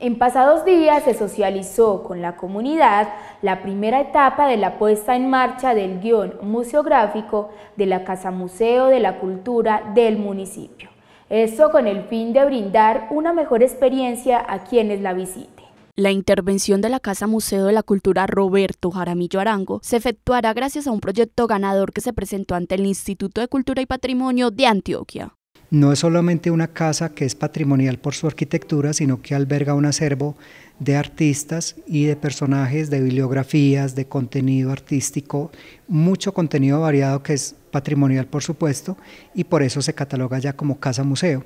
En pasados días se socializó con la comunidad la primera etapa de la puesta en marcha del guión museográfico de la Casa Museo de la Cultura del municipio. Esto con el fin de brindar una mejor experiencia a quienes la visiten. La intervención de la Casa Museo de la Cultura Roberto Jaramillo Arango se efectuará gracias a un proyecto ganador que se presentó ante el Instituto de Cultura y Patrimonio de Antioquia no es solamente una casa que es patrimonial por su arquitectura, sino que alberga un acervo de artistas y de personajes, de bibliografías, de contenido artístico, mucho contenido variado que es patrimonial por supuesto y por eso se cataloga ya como casa museo.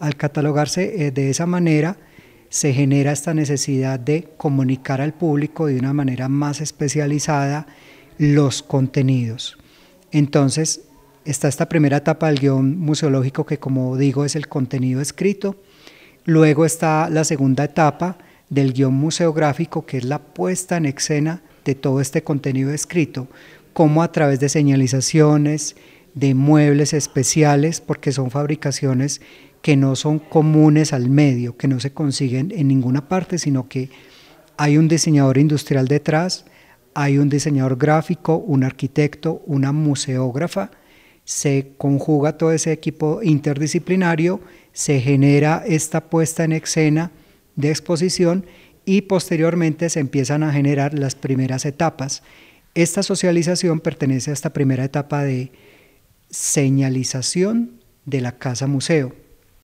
Al catalogarse eh, de esa manera se genera esta necesidad de comunicar al público de una manera más especializada los contenidos. Entonces, está esta primera etapa del guión museológico que como digo es el contenido escrito, luego está la segunda etapa del guión museográfico que es la puesta en escena de todo este contenido escrito, como a través de señalizaciones, de muebles especiales, porque son fabricaciones que no son comunes al medio, que no se consiguen en ninguna parte, sino que hay un diseñador industrial detrás, hay un diseñador gráfico, un arquitecto, una museógrafa, se conjuga todo ese equipo interdisciplinario, se genera esta puesta en escena de exposición y posteriormente se empiezan a generar las primeras etapas. Esta socialización pertenece a esta primera etapa de señalización de la casa museo.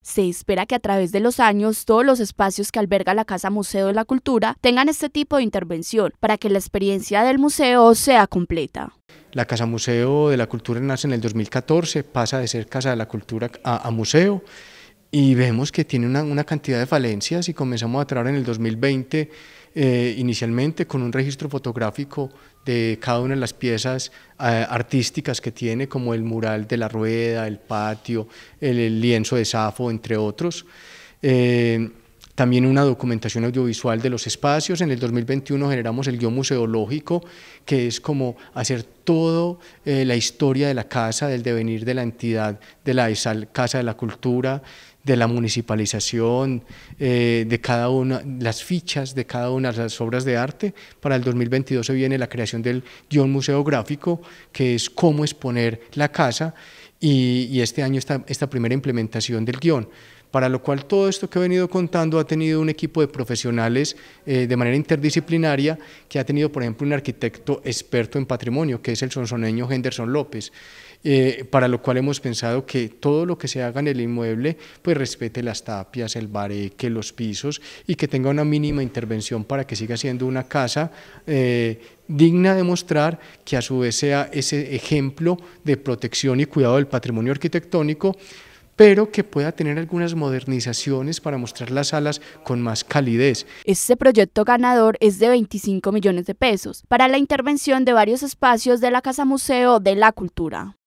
Se espera que a través de los años todos los espacios que alberga la Casa Museo de la Cultura tengan este tipo de intervención para que la experiencia del museo sea completa. La Casa Museo de la Cultura nace en el 2014, pasa de ser Casa de la Cultura a, museo y vemos que tiene una, cantidad de falencias y comenzamos a trabajar en el 2020 eh, inicialmente con un registro fotográfico de cada una de las piezas eh, artísticas que tiene, como el mural de la rueda, el patio, el, lienzo de Safo, entre otros. Eh, también una documentación audiovisual de los espacios. En el 2021 generamos el guión museológico, que es como hacer toda eh, la historia de la casa, del devenir de la entidad, de la Casa de la Cultura, de la municipalización, eh, de cada una, las fichas de cada una de las obras de arte. Para el 2022 se viene la creación del guión museográfico, que es cómo exponer la casa, y, este año está esta primera implementación del guión para lo cual todo esto que he venido contando ha tenido un equipo de profesionales eh, de manera interdisciplinaria que ha tenido, por ejemplo, un arquitecto experto en patrimonio, que es el sonsoneño Henderson López, eh, para lo cual hemos pensado que todo lo que se haga en el inmueble pues respete las tapias, el bareque, los pisos y que tenga una mínima intervención para que siga siendo una casa eh, digna de mostrar que a su vez sea ese ejemplo de protección y cuidado del patrimonio arquitectónico pero que pueda tener algunas modernizaciones para mostrar las alas con más calidez. Este proyecto ganador es de 25 millones de pesos para la intervención de varios espacios de la Casa Museo de la Cultura.